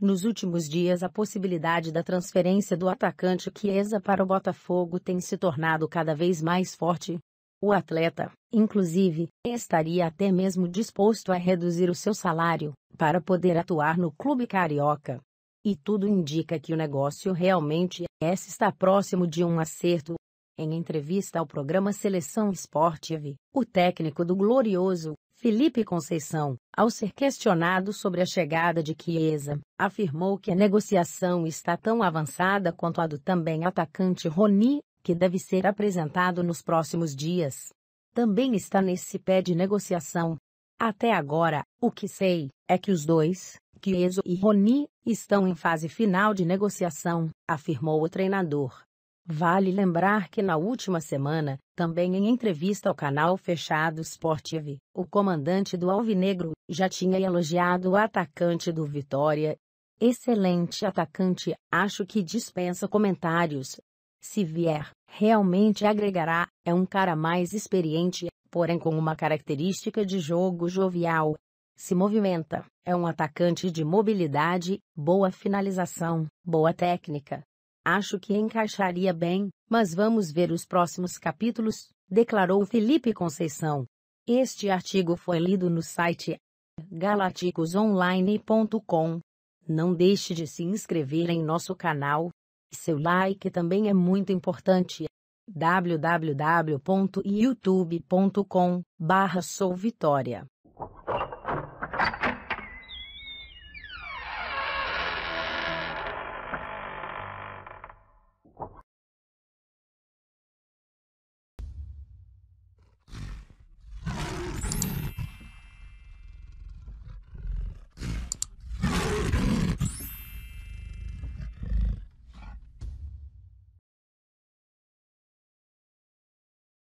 Nos últimos dias, a possibilidade da transferência do atacante Chiesa para o Botafogo tem se tornado cada vez mais forte. O atleta, inclusive, estaria até mesmo disposto a reduzir o seu salário para poder atuar no clube carioca. E tudo indica que o negócio realmente é, está próximo de um acerto. Em entrevista ao programa Seleção Esportive, o técnico do Glorioso, Felipe Conceição, ao ser questionado sobre a chegada de Chiesa, afirmou que a negociação está tão avançada quanto a do também atacante Rony, que deve ser apresentado nos próximos dias. Também está nesse pé de negociação. Até agora, o que sei é que os dois, Chiesa e Rony, estão em fase final de negociação, afirmou o treinador. Vale lembrar que na última semana, também em entrevista ao canal Fechado Sport TV, o comandante do Alvinegro já tinha elogiado o atacante do Vitória. Excelente atacante, acho que dispensa comentários. Se vier, realmente agregará, é um cara mais experiente, porém com uma característica de jogo jovial. Se movimenta, é um atacante de mobilidade, boa finalização, boa técnica, Acho que encaixaria bem, mas vamos ver os próximos capítulos, declarou Felipe Conceição. Este artigo foi lido no site galaticosonline.com. Não deixe de se inscrever em nosso canal. Seu like também é muito importante. wwwyoutubecom Vitória